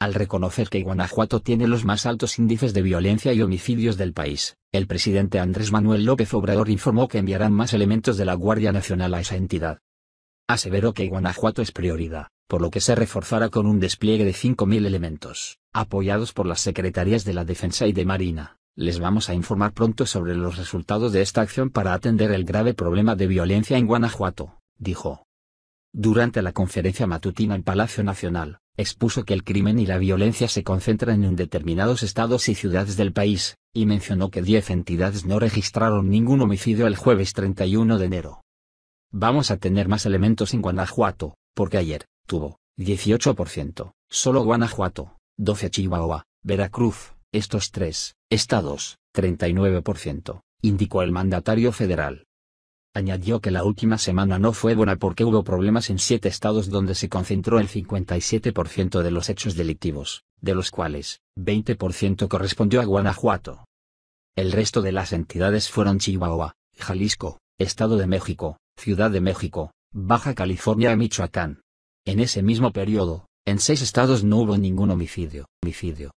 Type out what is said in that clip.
Al reconocer que Guanajuato tiene los más altos índices de violencia y homicidios del país, el presidente Andrés Manuel López Obrador informó que enviarán más elementos de la Guardia Nacional a esa entidad. Aseveró que Guanajuato es prioridad, por lo que se reforzará con un despliegue de 5.000 elementos, apoyados por las Secretarías de la Defensa y de Marina. Les vamos a informar pronto sobre los resultados de esta acción para atender el grave problema de violencia en Guanajuato, dijo. Durante la conferencia matutina en Palacio Nacional, expuso que el crimen y la violencia se concentran en determinados estados y ciudades del país, y mencionó que 10 entidades no registraron ningún homicidio el jueves 31 de enero. Vamos a tener más elementos en Guanajuato, porque ayer, tuvo, 18%, solo Guanajuato, 12 Chihuahua, Veracruz, estos tres, estados, 39%, indicó el mandatario federal añadió que la última semana no fue buena porque hubo problemas en siete estados donde se concentró el 57% de los hechos delictivos, de los cuales, 20% correspondió a Guanajuato. El resto de las entidades fueron Chihuahua, Jalisco, Estado de México, Ciudad de México, Baja California y Michoacán. En ese mismo periodo, en seis estados no hubo ningún homicidio. homicidio.